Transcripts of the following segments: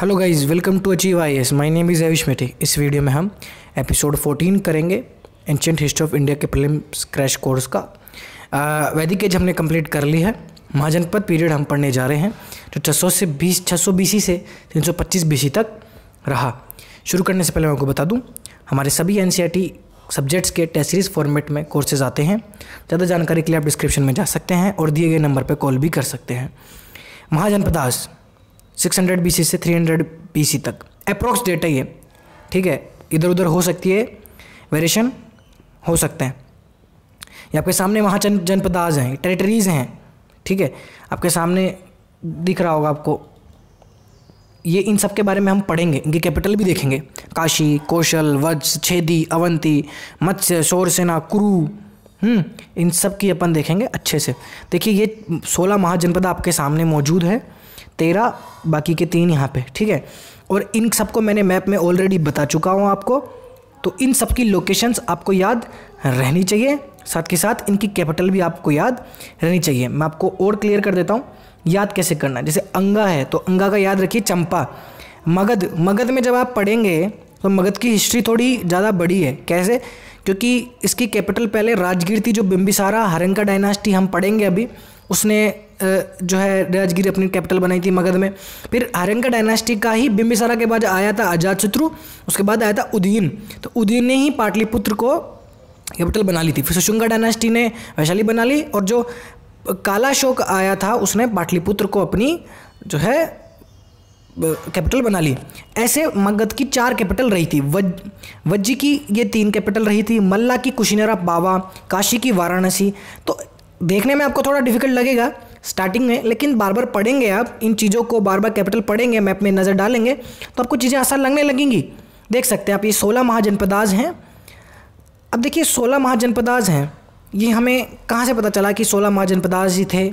hello guys welcome to achieve I S my name is Ayush Methi इस video में हम episode 14 करेंगे एंशेंट हिस्ट्री ऑफ इंडिया के film crash course का Vedic as हमने कंप्लीट कर ली है महाजनपद पीरियड हम पढ़ने जा रहे हैं जो छः सौ से बीस छः सौ बीसी से तीन सौ पच्चीस बीसी तक रहा शुरू करने से पहले मैं आपको बता दूँ हमारे सभी एन सब्जेक्ट्स e के टेस्ट सीरीज फॉर्मेट में कोर्सेज आते हैं ज़्यादा जानकारी के लिए आप डिस्क्रिप्शन में जा सकते हैं और दिए गए नंबर पर कॉल भी कर सकते हैं Mahajanapadas six hundred B C से थ्री हंड्रेड बी सी तक अप्रोक्स डेटा ही है ठीक है इधर उधर हो सकती है वेरिएशन हो सकते हैं ये आपके सामने वहाँ जनपदाज हैं टेरिटरीज़ हैं ठीक है आपके सामने दिख रहा होगा आपको ये इन सब के बारे में हम पढ़ेंगे इनकी कैपिटल भी देखेंगे काशी कौशल वत्स छेदी अवंती मत्स्य शोरसेना कुरु हम्म, इन सब की अपन देखेंगे अच्छे से देखिए ये सोलह महाजनपद आपके सामने मौजूद है तेरह बाकी के तीन यहाँ पे ठीक है और इन सबको मैंने मैप में ऑलरेडी बता चुका हूँ आपको तो इन सब की लोकेशंस आपको याद रहनी चाहिए साथ के साथ इनकी कैपिटल भी आपको याद रहनी चाहिए मैं आपको और क्लियर कर देता हूँ याद कैसे करना जैसे अंगा है तो अंगा का याद रखिए चंपा मगध मगध में जब आप पढ़ेंगे तो मगध की हिस्ट्री थोड़ी ज़्यादा बड़ी है कैसे क्योंकि इसकी कैपिटल पहले राजगीर थी जो बिम्बिसारा हरंका डायनास्टी हम पढ़ेंगे अभी उसने जो है राजगीर अपनी कैपिटल बनाई थी मगध में फिर हरंका डायनास्टी का ही बिम्बिसारा के बाद आया था आजाद शत्रु उसके बाद आया था उदीन तो उदीन ने ही पाटलिपुत्र को कैपिटल बना ली थी फिर सुशुंगा डायनास्टी ने वैशाली बना ली और जो काला शोक आया था उसने पाटलिपुत्र को अपनी जो है कैपिटल बना ली ऐसे मगध की चार कैपिटल रही थी वज वज्जी की ये तीन कैपिटल रही थी मल्ला की कुशीनरा बाबा काशी की वाराणसी तो देखने में आपको थोड़ा डिफिकल्ट लगेगा स्टार्टिंग में लेकिन बार बार पढ़ेंगे आप इन चीज़ों को बार बार कैपिटल पढ़ेंगे मैप में नज़र डालेंगे तो आपको चीज़ें आसान लगने लगेंगी देख सकते हैं आप ये सोलह महाजनपदाज हैं अब देखिए सोलह महाजनपदाज हैं ये हमें कहाँ से पता चला कि सोलह महाजनपदाज ही थे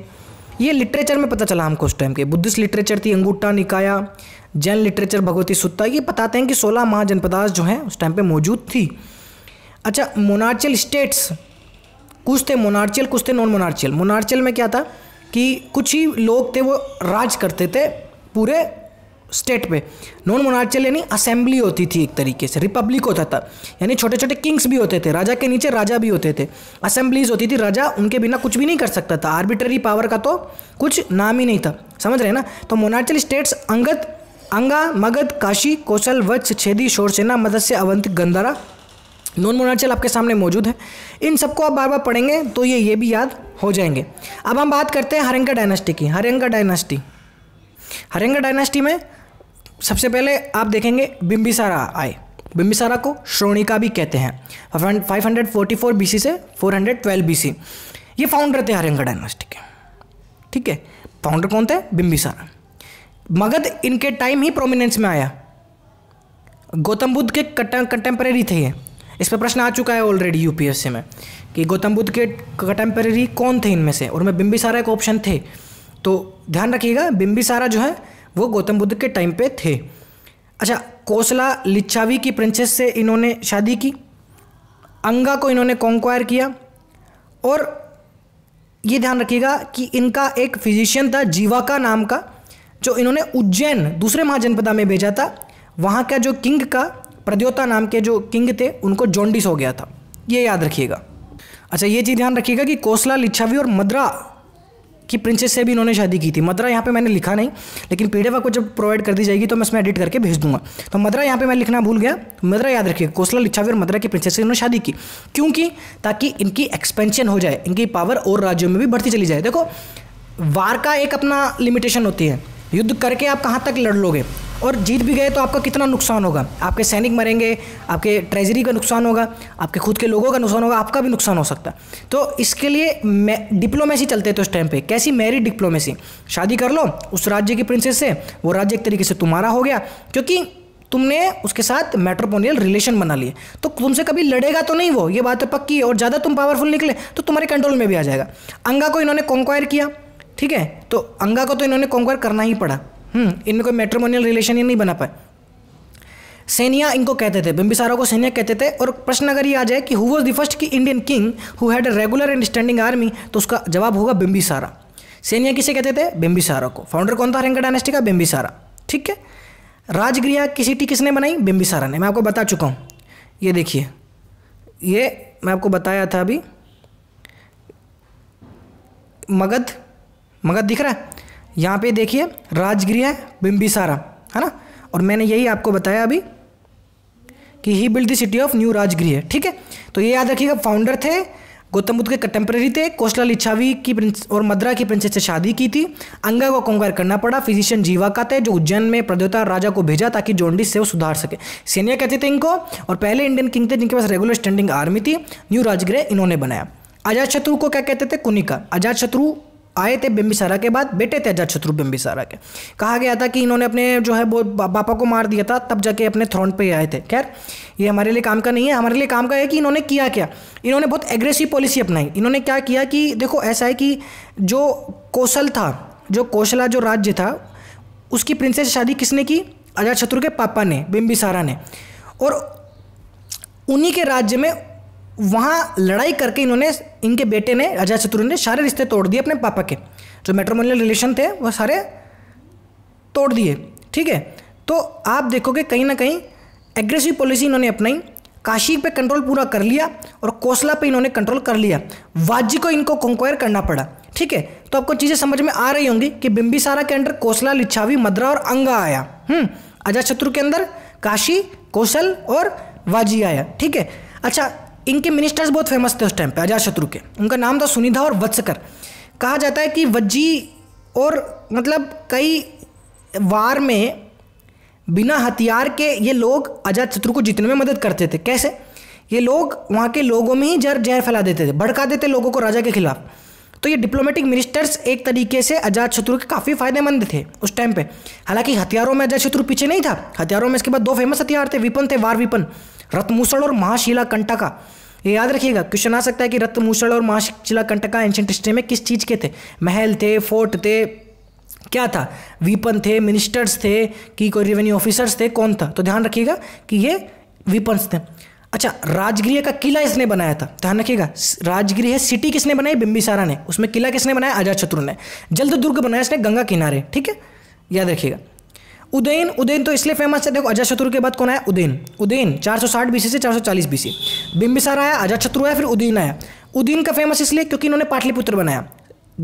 ये लिटरेचर में पता चला हमको उस टाइम के Buddhist literature the Anguttara Nikaya Jain literature Bhagavati Sutta ये बताते हैं कि सोलह महाजनपदाज जो हैं उस टाइम पे मौजूद थी अच्छा मोनार्चल स्टेट्स कुछ थे मोनार्चल कुछ थे नॉन मोनार्चियल मोनार्चल में क्या था कि कुछ ही लोग थे वो राज करते थे पूरे स्टेट पे नॉन मोनार्चल यानी असेंबली होती थी एक तरीके से रिपब्लिक होता था यानी छोटे छोटे किंग्स भी होते थे राजा के नीचे राजा भी होते थे असेंबलीज होती थी राजा उनके बिना कुछ भी नहीं कर सकता था आर्बिट्ररी पावर का तो कुछ नाम ही नहीं था समझ रहे ना तो मोनार्चल स्टेट्स अंगत अंगा मगध काशी कौशल वत्स छेदी शोरसेना मदस्य अवंत गंदारा नॉन मोनार्चल आपके सामने मौजूद है इन सबको आप बार बार पढ़ेंगे तो ये ये भी याद हो जाएंगे अब हम बात करते हैं हरंगा डायनेस्टी की हरंगा डायनेस्टी हरंगा डायनेस्टी में सबसे पहले आप देखेंगे बिम्बिसारा आए बिम्बिसारा को श्रोणिका भी कहते हैं 544 बीसी से 412 बीसी ये फाउंडर थे हरंगा डायनेस्टी के ठीक है फाउंडर कौन थे बिम्बिसारा मगध इनके टाइम ही प्रोमिनेंस में आया गौतम बुद्ध के कंटेम्प्रेरी थे ये इस पर प्रश्न आ चुका है ऑलरेडी यूपीएससी में कि गौतम बुद्ध के कंटेम्प्रेरी कौन थे इनमें से और बिम्बी बिम्बिसारा एक ऑप्शन थे तो ध्यान रखिएगा बिम्बिसारा जो है वो गौतम बुद्ध के टाइम पे थे अच्छा कोसला लिच्छावी की प्रिंसेस से इन्होंने शादी की अंगा को इन्होंने कॉन्क्वायर किया और ये ध्यान रखिएगा कि इनका एक फिजिशियन था जीवाका नाम का जो इन्होंने उज्जैन दूसरे महाजनपदा में भेजा था वहाँ का जो किंग का प्रद्योता नाम के जो किंग थे उनको जॉन्डिस हो गया था ये याद रखिएगा अच्छा ये चीज़ ध्यान रखिएगा कि कोसला लिच्छावी और मद्रा की प्रिंसेस से भी इन्होंने शादी की थी मद्रा यहाँ पे मैंने लिखा नहीं लेकिन पी को जब प्रोवाइड कर दी जाएगी तो मैं इसमें एडिट करके भेज दूंगा तो मद्रा यहाँ पे मैं लिखना भूल गया मद्रा याद रखिए कोसला लिच्छावी और मद्रा की प्रिंसेस से इन्होंने शादी की क्योंकि ताकि इनकी एक्सपेंशन हो जाए इनकी पावर और राज्यों में भी बढ़ती चली जाए देखो वार का एक अपना लिमिटेशन होती है युद्ध करके आप कहाँ तक लड़ लोगे और जीत भी गए तो आपका कितना नुकसान होगा आपके सैनिक मरेंगे आपके ट्रेजरी का नुकसान होगा आपके खुद के लोगों का नुकसान होगा आपका भी नुकसान हो सकता है तो इसके लिए डिप्लोमेसी चलते थे उस टाइम पे कैसी मैरिड डिप्लोमेसी शादी कर लो उस राज्य की प्रिंसेस से वो राज्य एक तरीके से तुम्हारा हो गया क्योंकि तुमने उसके साथ मेट्रोपोनियल रिलेशन बना लिए तो तुमसे कभी लड़ेगा तो नहीं वो ये बात है पक्की है और ज़्यादा तुम पावरफुल निकले तो तुम्हारे कंट्रोल में भी आ जाएगा अंगा को इन्होंने कॉन्क्वायर किया ठीक है तो अंगा को तो इन्होंने कॉन्क्वायर करना ही पड़ा हम्म, इनमें कोई मेट्रोमोनियल रिलेशन ही नहीं बना पाए सेनिया इनको कहते थे बिम्बिसारा को सेनिया कहते थे और प्रश्न अगर ये आ जाए कि हु वॉज द फर्स्ट की Indian king who had a regular and standing army तो उसका जवाब होगा बिम्बिसारा सेनिया किसे कहते थे बिम्बिसारा को फाउंडर कौन था हरेंगा डायनेस्टी का बिम्बिसारा ठीक है राजगृह की सिटी किसने बनाई बिम्बिसारा ने मैं आपको बता चुका हूँ ये देखिए ये मैं आपको बताया था अभी मगध मगध दिख रहा है यहाँ पे देखिए राजगृह बिम्बिसारा है ना और मैंने यही आपको बताया अभी कि he build the city of new Rajagriha ठीक है तो ये याद रखिएगा फाउंडर थे गौतम बुद्ध के कंटेम्प्रेरी थे कोसला लिच्छावी की प्रिंस और मद्रा की प्रिंसेस से शादी की थी अंगा को कंगार करना पड़ा फिजिशियन जीवा का थे जो उज्जैन में प्रद्योता राजा को भेजा ताकि जोंडिस से वो सुधार सके सीनियर कहते थे इनको और पहले इंडियन किंग थे जिनके पास रेगुलर स्टैंडिंग आर्मी थी न्यू राजगृह इन्होंने बनाया अजात शत्रु को क्या कहते थे कुनिका आजाद शत्रु आए थे बिम्बिसारा के बाद बेटे थे अजात शत्रु बिम्बिसारा के कहा गया था कि इन्होंने अपने जो है वो पापा को मार दिया था तब जाके अपने थ्रोन पे आए थे खैर ये हमारे लिए काम का नहीं है हमारे लिए काम का है कि इन्होंने किया क्या इन्होंने बहुत एग्रेसिव पॉलिसी अपनाई इन्होंने क्या किया कि देखो ऐसा है कि जो कौशल था जो कौशला जो राज्य था उसकी प्रिंसेस शादी किसने की अजात शत्रु के पापा ने बिम्बिसारा ने और उन्हीं के राज्य में वहाँ लड़ाई करके इन्होंने इनके बेटे ने अजय शत्रु ने सारे रिश्ते तोड़ दिए अपने पापा के जो मेट्रोमोनियल रिलेशन थे वह सारे तोड़ दिए ठीक है तो आप देखोगे कहीं ना कहीं एग्रेसिव पॉलिसी इन्होंने अपनाई काशी पे कंट्रोल पूरा कर लिया और कोसला पे इन्होंने कंट्रोल कर लिया वाजी को इनको कंक्वायर करना पड़ा ठीक है तो आपको चीज़ें समझ में आ रही होंगी कि बिम्बिसारा के अंडर कोसला लिच्छावी मद्रा और अंगा आया हम्म अजाशत्रु के अंदर काशी कौशल और वाजी आया ठीक है अच्छा इनके मिनिस्टर्स बहुत फेमस थे उस टाइम पे शत्रु के उनका नाम था सुनिधा और वत्सकर कहा जाता है कि वज्जी और मतलब कई वार में बिना हथियार के ये लोग शत्रु को जीतने में मदद करते थे कैसे ये लोग वहाँ के लोगों में ही जर जहर फैला देते थे भड़का देते लोगों को राजा के खिलाफ तो ये डिप्लोमेटिक मिनिस्टर्स एक तरीके से अजात शत्रु के काफ़ी फायदेमंद थे उस टाइम पे हालांकि हथियारों में अजात शत्रु पीछे नहीं था हथियारों में इसके बाद दो फेमस हथियार थे विपन थे वार विपन रत्मूषण और महाशिला कंटका ये याद रखिएगा क्वेश्चन आ सकता है कि रत्नभूषण और महाशिला कंटका एंशियंट हिस्ट्री में किस चीज़ के थे महल थे फोर्ट थे क्या था वीपन थे मिनिस्टर्स थे कि कोई रेवेन्यू ऑफिसर्स थे कौन था तो ध्यान रखिएगा कि ये वीपन्स थे अच्छा राजगृह का किला इसने बनाया था ध्यान रखिएगा राजगृह सिटी किसने बनाई बिंबिसारा ने उसमें किला किसने बनाया अजात शत्रु ने जल्द दुर्ग बनाया इसने गंगा किनारे ठीक है याद रखिएगा उदयन उदयन तो इसलिए फेमस है देखो अजय शत्रु के बाद कौन आया उदयन उदयन 460 बीसी से 440 बीसी बिंबिसारा आया अजय शत्रु आया फिर उदयन आया उदयन का फेमस इसलिए क्योंकि इन्होंने पाटलिपुत्र बनाया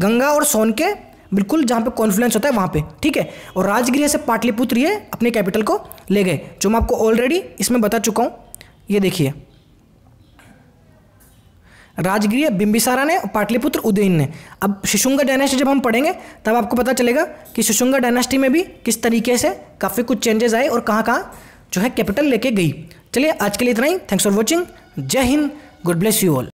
गंगा और सोन के बिल्कुल जहाँ पे कॉन्फ्लुएंस होता है वहाँ पे ठीक है और राजगृह से पाटलिपुत्र ये अपने कैपिटल को ले गए जो मैं आपको ऑलरेडी इसमें बता चुका हूँ ये देखिए राजगृह बिंबिसारा ने पाटलिपुत्र उदयन ने अब शिशुंगा डायनेस्टी जब हम पढ़ेंगे तब आपको पता चलेगा कि शिशुंगा डायनेस्टी में भी किस तरीके से काफ़ी कुछ चेंजेस आए और कहाँ कहाँ जो है कैपिटल लेके गई चलिए आज के लिए इतना ही thanks for watching Jai Hind God bless you all